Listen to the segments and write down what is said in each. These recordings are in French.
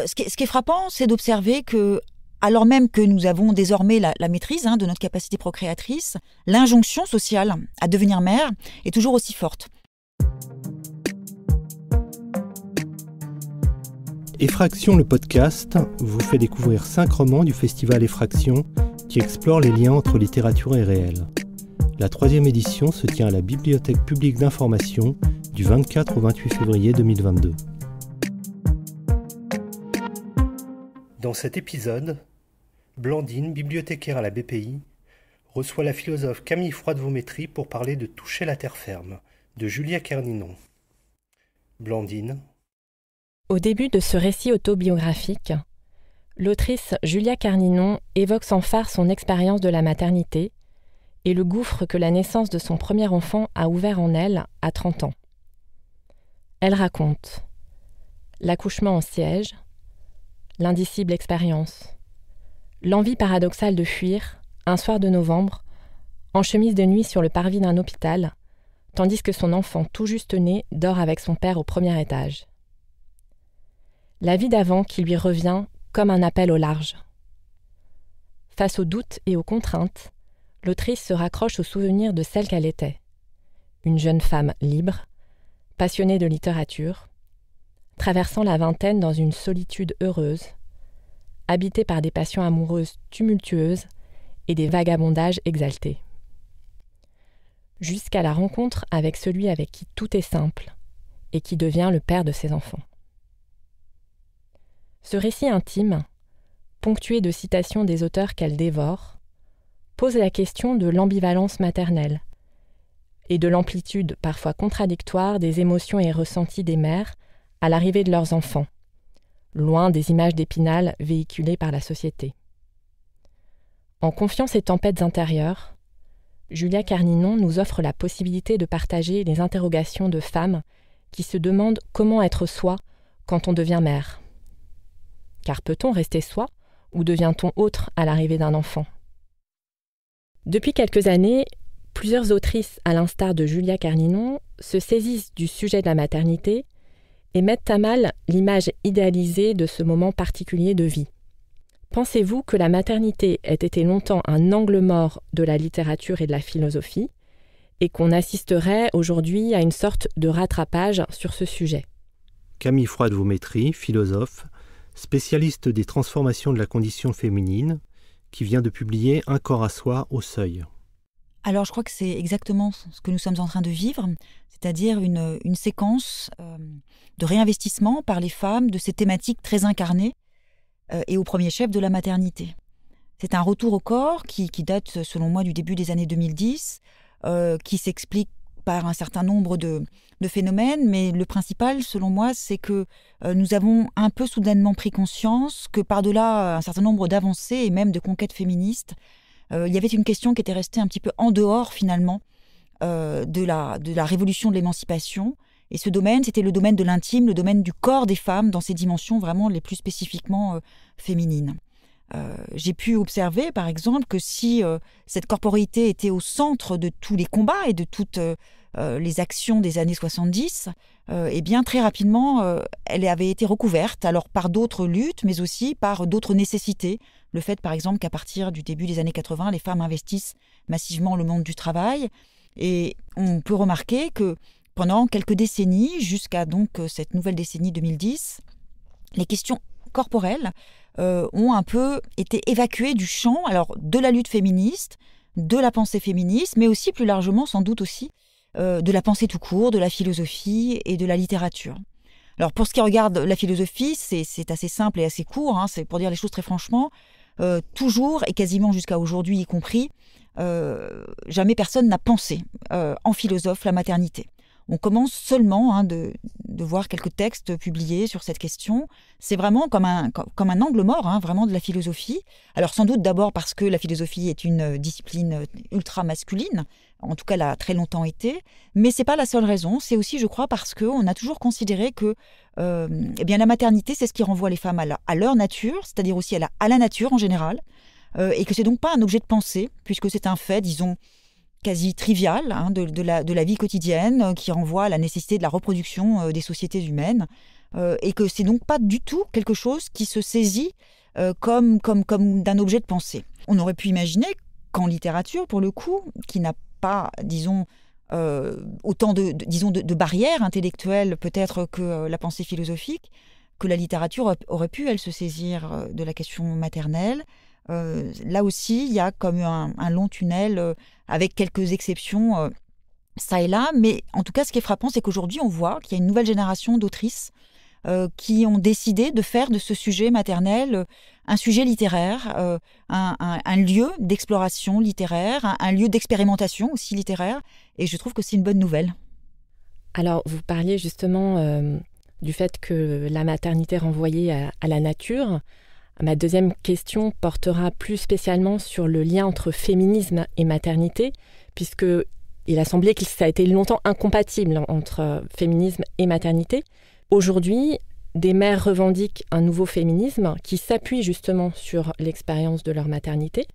Euh, ce, qui est, frappant, c'est d'observer que, alors même que nous avons désormais la, maîtrise hein, de notre capacité procréatrice, l'injonction sociale à devenir mère est toujours aussi forte. Effraction le podcast vous fait découvrir cinq romans du festival Effraction qui explorent les liens entre littérature et réel. La troisième édition se tient à la Bibliothèque publique d'information du 24 au 28 février 2022. Dans cet épisode, Blandine, bibliothécaire à la BPI, reçoit la philosophe Camille Froide-Vaumétry pour parler de Toucher la terre ferme, de Julia Carninon. Blandine. Au début de ce récit autobiographique, l'autrice Julia Carninon évoque sans phare son expérience de la maternité et le gouffre que la naissance de son premier enfant a ouvert en elle à 30 ans. Elle raconte L'accouchement en siège, l'indicible expérience. L'envie paradoxale de fuir, un soir de novembre, en chemise de nuit sur le parvis d'un hôpital, tandis que son enfant tout juste né dort avec son père au premier étage. La vie d'avant qui lui revient comme un appel au large. Face aux doutes et aux contraintes, l'autrice se raccroche au souvenir de celle qu'elle était. Une jeune femme libre, passionnée de littérature, traversant la vingtaine dans une solitude heureuse, habitée par des passions amoureuses tumultueuses et des vagabondages exaltés. Jusqu'à la rencontre avec celui avec qui tout est simple et qui devient le père de ses enfants. Ce récit intime, ponctué de citations des auteurs qu'elle dévore, pose la question de l'ambivalence maternelle et de l'amplitude parfois contradictoire des émotions et ressentis des mères à l'arrivée de leurs enfants, loin des images d'épinal véhiculées par la société. En confiant ces tempêtes intérieures, Julia Carninon nous offre la possibilité de partager les interrogations de femmes qui se demandent comment être soi quand on devient mère. Car peut-on rester soi ou devient-on autre à l'arrivée d'un enfant Depuis quelques années, plusieurs autrices, à l'instar de Julia Carninon, se saisissent du sujet de la maternité et mettent à mal l'image idéalisée de ce moment particulier de vie. Pensez-vous que la maternité ait été longtemps un angle mort de la littérature et de la philosophie, et qu'on assisterait aujourd'hui à une sorte de rattrapage sur ce sujet Camille Froide-Vaumétry, philosophe, spécialiste des transformations de la condition féminine, qui vient de publier Un corps à soi au seuil. Alors je crois que c'est exactement ce que nous sommes en train de vivre, c'est-à-dire une, séquence euh, de réinvestissement par les femmes de ces thématiques très incarnées euh, et au premier chef de la maternité. C'est un retour au corps qui, date selon moi du début des années 2010, euh, qui s'explique par un certain nombre de, phénomènes, mais le principal, selon moi, c'est que nous avons un peu soudainement pris conscience que par-delà un certain nombre d'avancées et même de conquêtes féministes, il euh, y avait une question qui était restée un petit peu en dehors finalement euh, de, la, de la révolution de l'émancipation. Et ce domaine, c'était le domaine de l'intime, le domaine du corps des femmes dans ses dimensions vraiment les plus spécifiquement euh, féminines. J'ai pu observer, par exemple, que si cette corporité était au centre de tous les combats et de toutes euh, les actions des années 70, euh, eh bien très rapidement, elles euh, elle avait été recouverte alors par d'autres luttes, mais aussi par d'autres nécessités. Le fait, par exemple, qu'à partir du début des années 80, les femmes investissent massivement le monde du travail, et on peut remarquer que pendant quelques décennies, jusqu'à donc cette nouvelle décennie 2010, les questions corporelles ont un peu été évacuées du champ, alors de la lutte féministe, de la pensée féministe, mais aussi plus largement, sans doute aussi, euh, de la pensée tout court, de la philosophie et de la littérature. Alors pour ce qui regarde la philosophie, c'est assez simple et assez court, hein, c'est pour dire les choses très franchement, euh, toujours et quasiment jusqu'à aujourd'hui y compris, euh, jamais personne n'a pensé en philosophe la maternité. On commence seulement hein, de, voir quelques textes publiés sur cette question. C'est vraiment comme un, comme un angle mort, hein, vraiment de la philosophie. Alors sans doute d'abord parce que la philosophie est une discipline ultra masculine, en tout cas l'a très longtemps été, mais c'est pas la seule raison. C'est aussi, je crois, parce qu'on a toujours considéré que euh, eh bien, la maternité, c'est ce qui renvoie les femmes à, leur nature, c'est-à-dire aussi à la, à la, nature en général, euh, et que c'est donc pas un objet de pensée, puisque c'est un fait, disons, quasi trivial hein, de, la, vie quotidienne, euh, qui renvoie à la nécessité de la reproduction des sociétés humaines, et que c'est donc pas du tout quelque chose qui se saisit comme, comme, comme d'un objet de pensée. On aurait pu imaginer qu'en littérature, pour le coup, qui n'a pas, disons, euh, autant de, disons de, barrières intellectuelles peut-être que euh, la pensée philosophique, que la littérature aurait pu, elle, se saisir euh, de la question maternelle. là aussi, il y a comme un, long tunnel, avec quelques exceptions, ça et là. Mais en tout cas, ce qui est frappant, c'est qu'aujourd'hui, on voit qu'il y a une nouvelle génération d'autrices euh, qui ont décidé de faire de ce sujet maternel euh, un sujet littéraire, euh, un, lieu d'exploration littéraire, un, lieu d'expérimentation aussi littéraire. Et je trouve que c'est une bonne nouvelle. Alors, vous parliez justement du fait que la maternité renvoyait à, la nature. Ma deuxième question portera plus spécialement sur le lien entre féminisme et maternité, puisque il a semblé que ça a été longtemps incompatible entre féminisme et maternité. Aujourd'hui, des mères revendiquent un nouveau féminisme qui s'appuie justement sur l'expérience de leur maternité.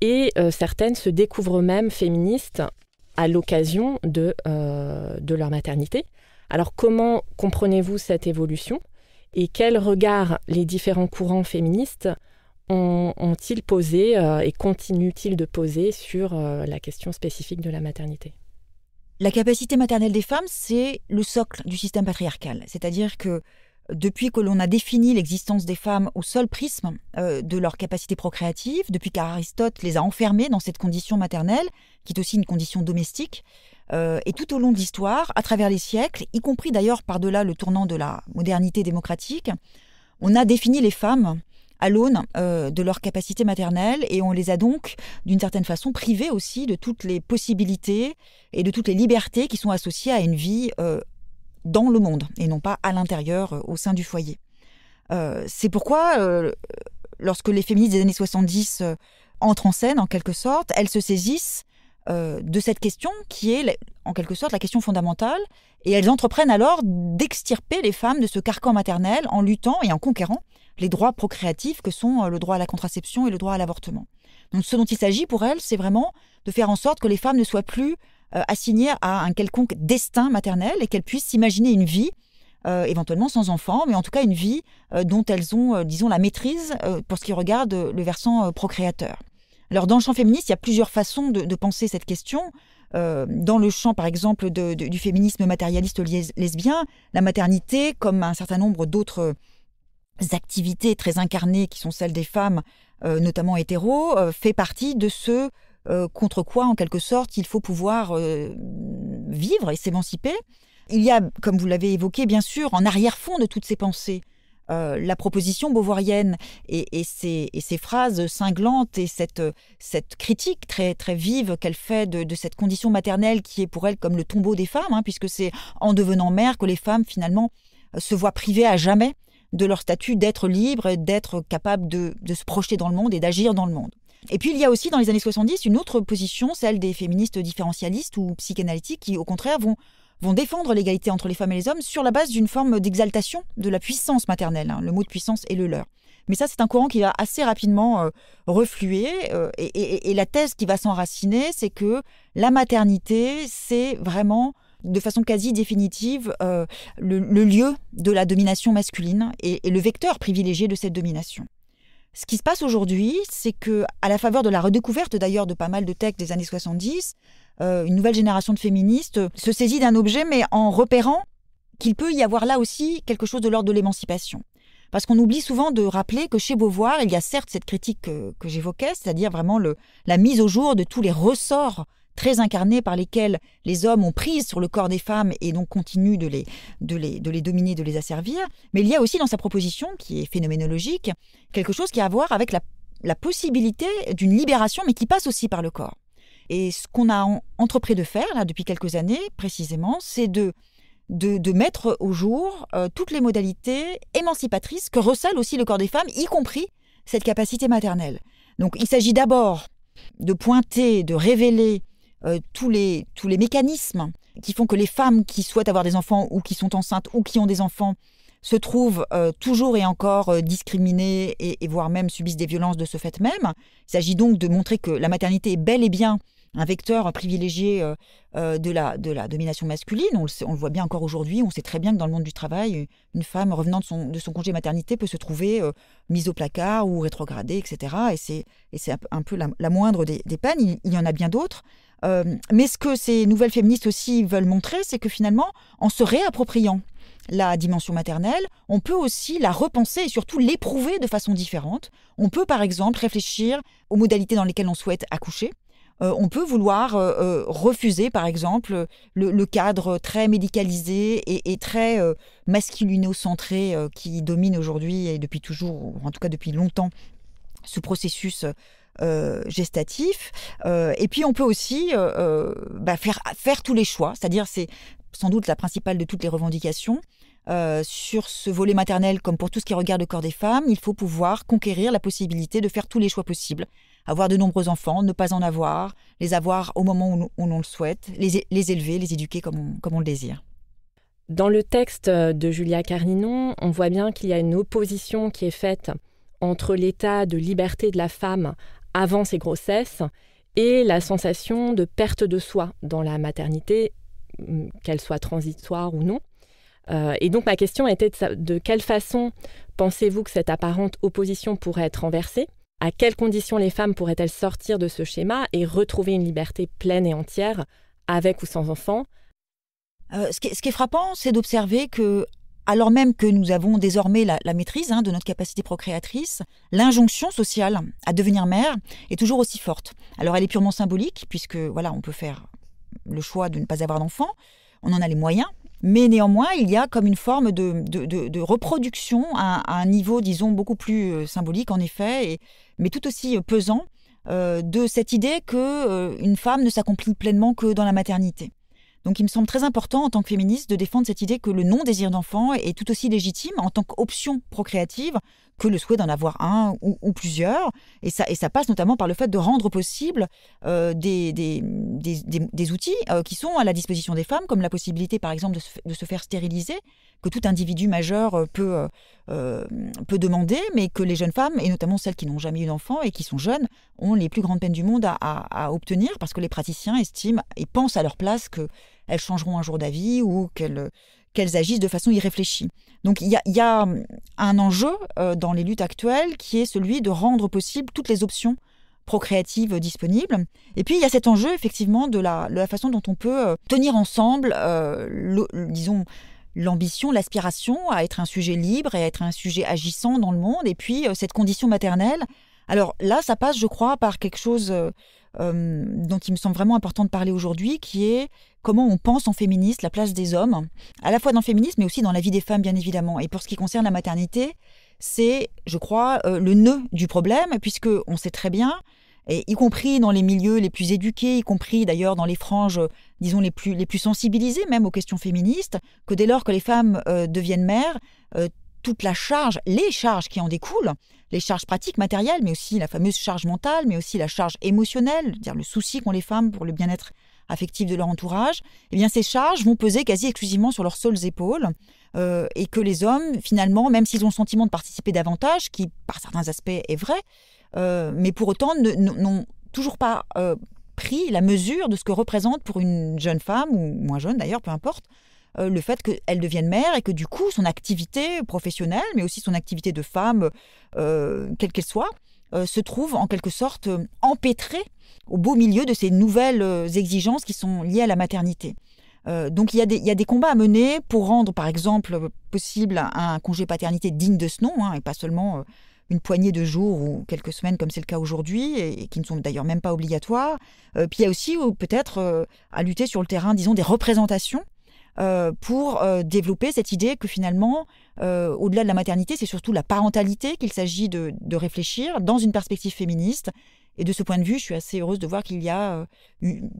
Et euh, certaines se découvrent même féministes à l'occasion euh, de, leur maternité. Alors comment comprenez-vous cette évolution et quel regard les différents courants féministes ont-ils posé euh, et continuent-ils de poser sur la question spécifique de la maternité la capacité maternelle des femmes, c'est le socle du système patriarcal. C'est-à-dire que depuis que l'on a défini l'existence des femmes au seul prisme euh, de leur capacité procréative, depuis qu'Aristote les a enfermées dans cette condition maternelle, qui est aussi une condition domestique, euh, et tout au long de l'histoire, à travers les siècles, y compris d'ailleurs par-delà le tournant de la modernité démocratique, on a défini les femmes à l'aune euh, de leur capacité maternelle et on les a donc d'une certaine façon privées aussi de toutes les possibilités et de toutes les libertés qui sont associées à une vie euh, dans le monde et non pas à l'intérieur euh, au sein du foyer. C'est pourquoi lorsque les féministes des années 70 entrent en scène en quelque sorte, elles se saisissent de cette question qui est en quelque sorte la question fondamentale. Et elles entreprennent alors d'extirper les femmes de ce carcan maternel en luttant et en conquérant les droits procréatifs que sont euh, le droit à la contraception et le droit à l'avortement. Donc ce dont il s'agit pour elles, c'est vraiment de faire en sorte que les femmes ne soient plus euh, assignées à un quelconque destin maternel et qu'elles puissent s'imaginer une vie, euh, éventuellement sans enfant, mais en tout cas une vie dont elles ont, disons, la maîtrise pour ce qui regarde le versant procréateur. Alors dans le champ féministe, il y a plusieurs façons de, penser cette question. dans le champ, par exemple, du féminisme matérialiste lesbien, la maternité, comme un certain nombre d'autres activités très incarnées qui sont celles des femmes, euh, notamment hétéros, euh, fait partie de ce euh, contre quoi, en quelque sorte, il faut pouvoir vivre et s'émanciper. Il y a, comme vous l'avez évoqué, bien sûr, en arrière-fond de toutes ces pensées, la proposition beauvoirienne et, et, ses, et, phrases cinglantes et cette, cette critique très, très vive qu'elle fait de, de, cette condition maternelle qui est pour elle comme le tombeau des femmes, hein, puisque c'est en devenant mère que les femmes, finalement, se voient privées à jamais de leur statut d'être libre, d'être capable de, se projeter dans le monde et d'agir dans le monde. Et puis il y a aussi dans les années 70 une autre position, celle des féministes différentialistes ou psychanalytiques, qui au contraire vont vont défendre l'égalité entre les femmes et les hommes sur la base d'une forme d'exaltation de la puissance maternelle. Hein, le mot de puissance est le leur. Mais ça, c'est un courant qui va assez rapidement euh, refluer. Euh, et, la thèse qui va s'enraciner, c'est que la maternité, c'est vraiment de façon quasi définitive euh, le, lieu de la domination masculine et, le vecteur privilégié de cette domination. Ce qui se passe aujourd'hui, c'est que, à la faveur de la redécouverte d'ailleurs de pas mal de textes des années 70, euh, une nouvelle génération de féministes se saisit d'un objet, mais en repérant qu'il peut y avoir là aussi quelque chose de l'ordre de l'émancipation. Parce qu'on oublie souvent de rappeler que chez Beauvoir, il y a certes cette critique que, j'évoquais, c'est-à-dire vraiment la mise au jour de tous les ressorts très incarnés par lesquels les hommes ont prise sur le corps des femmes et donc continuent de les, de les, de les dominer, de les asservir. Mais il y a aussi dans sa proposition, qui est phénoménologique, quelque chose qui a à voir avec la, la possibilité d'une libération, mais qui passe aussi par le corps. Et ce qu'on a entrepris de faire là, depuis quelques années, précisément, c'est de, de, mettre au jour euh, toutes les modalités émancipatrices que recèle aussi le corps des femmes, y compris cette capacité maternelle. Donc il s'agit d'abord de pointer, de révéler euh, tous, les, tous les mécanismes qui font que les femmes qui souhaitent avoir des enfants ou qui sont enceintes ou qui ont des enfants se trouvent euh, toujours et encore euh, discriminées et, voire même subissent des violences de ce fait même. Il s'agit donc de montrer que la maternité est bel et bien un vecteur privilégié de, la, de la domination masculine. On le, voit bien encore aujourd'hui, on sait très bien que dans le monde du travail, une femme revenant de son, de son congé maternité peut se trouver mise au placard ou rétrogradée, etc. Et c'est, et un peu la, moindre des, peines, il y en a bien d'autres. Euh, mais ce que ces nouvelles féministes aussi veulent montrer, c'est que finalement, en se réappropriant la dimension maternelle, on peut aussi la repenser et surtout l'éprouver de façon différente. On peut par exemple réfléchir aux modalités dans lesquelles on souhaite accoucher. Euh, on peut vouloir euh, refuser par exemple le, cadre très médicalisé et, très masculinocentré masculino qui domine aujourd'hui et depuis toujours, en tout cas depuis longtemps, ce processus euh, gestatif. Euh, et puis on peut aussi euh, bah, faire, faire tous les choix, c'est-à-dire c'est sans doute la principale de toutes les revendications. sur ce volet maternel, comme pour tout ce qui regarde le corps des femmes, il faut pouvoir conquérir la possibilité de faire tous les choix possibles. Avoir de nombreux enfants, ne pas en avoir, les avoir au moment où on, le souhaite, les, élever, les éduquer comme on, comme on le désire. Dans le texte de Julia Carninon, on voit bien qu'il y a une opposition qui est faite entre l'état de liberté de la femme avant ses grossesses et la sensation de perte de soi dans la maternité, mm, qu'elle soit transitoire ou non. Euh, et donc ma question était de, quelle façon pensez-vous que cette apparente opposition pourrait être renversée À quelles conditions les femmes pourraient-elles sortir de ce schéma et retrouver une liberté pleine et entière, avec ou sans enfant euh, ce, qui est, frappant, c'est d'observer que alors même que nous avons désormais la, maîtrise hein, de notre capacité procréatrice, l'injonction sociale à devenir mère est toujours aussi forte. Alors elle est purement symbolique, puisque voilà, on peut faire le choix de ne pas avoir d'enfant, on en a les moyens, mais néanmoins, il y a comme une forme de, reproduction à, un niveau, disons, beaucoup plus euh, symbolique, en effet, mais tout aussi euh, pesant, euh, de cette idée qu'une femme ne s'accomplit pleinement que dans la maternité. Donc il me semble très important en tant que féministe de défendre cette idée que le non-désir d'enfant est tout aussi légitime en tant qu'option procréative que le souhait d'en avoir un ou, plusieurs. Et ça, et ça passe notamment par le fait de rendre possible euh, des, des, des, des, outils euh, qui sont à la disposition des femmes, comme la possibilité par exemple de se, faire stériliser, que tout individu majeur euh, peut, peut demander, mais que les jeunes femmes, et notamment celles qui n'ont jamais eu d'enfant et qui sont jeunes, ont les plus grandes peines du monde à, à obtenir parce que les praticiens estiment et pensent à leur place que elles changeront un jour d'avis ou qu'elles agissent de façon irréfléchie. Donc il y a, hum, un enjeu euh, dans les luttes actuelles qui est celui de rendre possible toutes les options procréatives disponibles. Et puis il y a cet enjeu effectivement de la, façon dont on peut euh, tenir ensemble, euh, disons, l'ambition, l'aspiration à être un sujet libre et à être un sujet agissant dans le monde, et puis cette condition maternelle. Alors là, ça passe, je crois, par quelque chose hum, dont il me semble vraiment important de parler aujourd'hui, qui est comment on pense en féministe la place des hommes, à la fois dans le féminisme mais aussi dans la vie des femmes bien évidemment. Et pour ce qui concerne la maternité, c'est, je crois, euh, le nœud du problème, puisque on sait très bien, et y compris dans les milieux les plus éduqués, y compris d'ailleurs dans les franges, disons, les plus, les plus sensibilisées même aux questions féministes, que dès lors que les femmes euh, deviennent mères, euh, toute la charge, les charges qui en découlent, les charges pratiques, matérielles, mais aussi la fameuse charge mentale, mais aussi la charge émotionnelle, c'est-à-dire le souci qu'ont les femmes pour le bien-être affectives de leur entourage, eh bien ces charges vont peser quasi exclusivement sur leurs seules épaules. Euh, et que les hommes, finalement, même s'ils ont le sentiment de participer davantage, qui par certains aspects est vrai, euh, mais pour autant n'ont toujours pas euh, pris la mesure de ce que représente pour une jeune femme, ou moins jeune d'ailleurs, peu importe, le fait qu'elle devienne mère et que du coup son activité professionnelle, mais aussi son activité de femme, quelle qu'elle soit, euh, se trouvent en quelque sorte euh, empêtrés au beau milieu de ces nouvelles euh, exigences qui sont liées à la maternité. donc il y, a des, combats à mener pour rendre par exemple possible un, congé paternité digne de ce nom hein, et pas seulement une poignée de jours ou quelques semaines comme c'est le cas aujourd'hui et, qui ne sont d'ailleurs même pas obligatoires. puis il y a aussi peut-être à lutter sur le terrain, disons, des représentations euh, pour euh, développer cette idée que finalement, euh, au-delà de la maternité, c'est surtout la parentalité qu'il s'agit de, réfléchir dans une perspective féministe. Et de ce point de vue, je suis assez heureuse de voir qu'il y a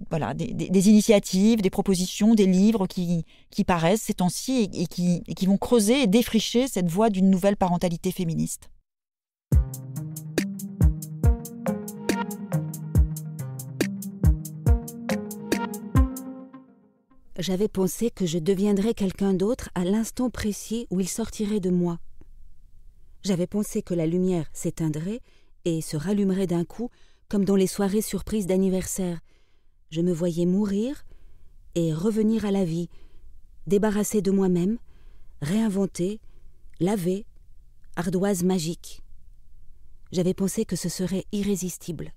voilà, des, initiatives, des propositions, des livres qui, paraissent ces temps-ci qui, et qui vont creuser et défricher cette voie d'une nouvelle parentalité féministe. J'avais pensé que je deviendrais quelqu'un d'autre à l'instant précis où il sortirait de moi. J'avais pensé que la lumière s'éteindrait et se rallumerait d'un coup, comme dans les soirées surprises d'anniversaire. Je me voyais mourir et revenir à la vie, débarrassé de moi-même, réinventé, lavé, ardoise magique. J'avais pensé que ce serait irrésistible.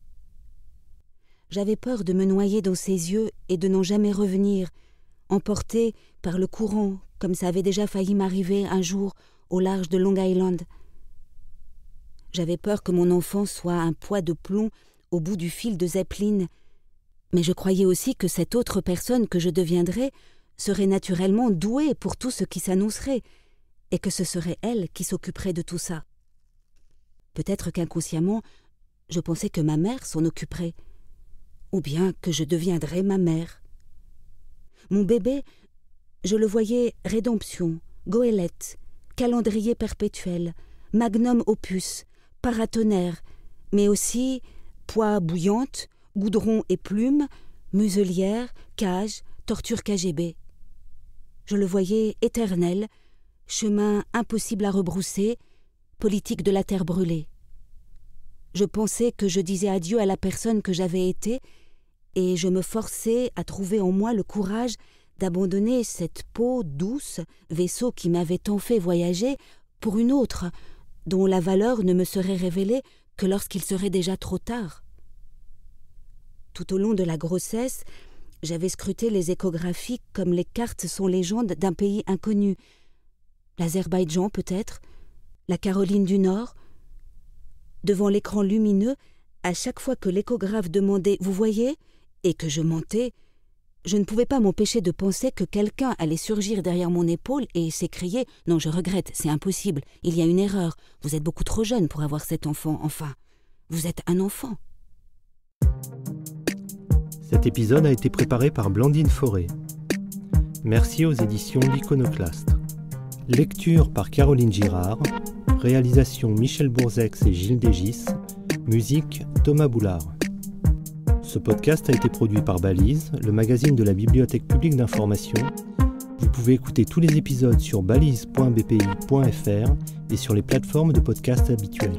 J'avais peur de me noyer dans ses yeux et de n'en jamais revenir, emporté par le courant, comme ça avait déjà failli m'arriver un jour au large de Long Island. J'avais peur que mon enfant soit un poids de plomb au bout du fil de Zeppelin, mais je croyais aussi que cette autre personne que je deviendrais serait naturellement douée pour tout ce qui s'annoncerait, et que ce serait elle qui s'occuperait de tout ça. Peut-être qu'inconsciemment, je pensais que ma mère s'en occuperait, ou bien que je deviendrais ma mère. Mon bébé, je le voyais rédemption, goélette, calendrier perpétuel, magnum opus, paratonnerre, mais aussi poids bouillante, goudron et plumes, muselière, cage, torture KGB. Je le voyais éternel, chemin impossible à rebrousser, politique de la terre brûlée. Je pensais que je disais adieu à la personne que j'avais été et je me forçais à trouver en moi le courage d'abandonner cette peau douce, vaisseau qui m'avait tant fait voyager, pour une autre, dont la valeur ne me serait révélée que lorsqu'il serait déjà trop tard. Tout au long de la grossesse, j'avais scruté les échographies comme les cartes sont légendes d'un pays inconnu. L'Azerbaïdjan peut-être, la Caroline du Nord. Devant l'écran lumineux, à chaque fois que l'échographe demandait Vous voyez et que je mentais. je ne pouvais pas m'empêcher de penser que quelqu'un allait surgir derrière mon épaule et s'écrier Non, je regrette, c'est impossible, il y a une erreur, vous êtes beaucoup trop jeune pour avoir cet enfant, enfin, vous êtes un enfant. Cet épisode a été préparé par Blandine Forêt. Merci aux éditions L'Iconoclaste. Lecture par Caroline Girard, réalisation Michel Bourzex et Gilles Dégis, musique Thomas Boulard. Ce podcast a été produit par Balise, le magazine de la Bibliothèque publique d'information. Vous pouvez écouter tous les épisodes sur balise.bpi.fr et sur les plateformes de podcast habituelles.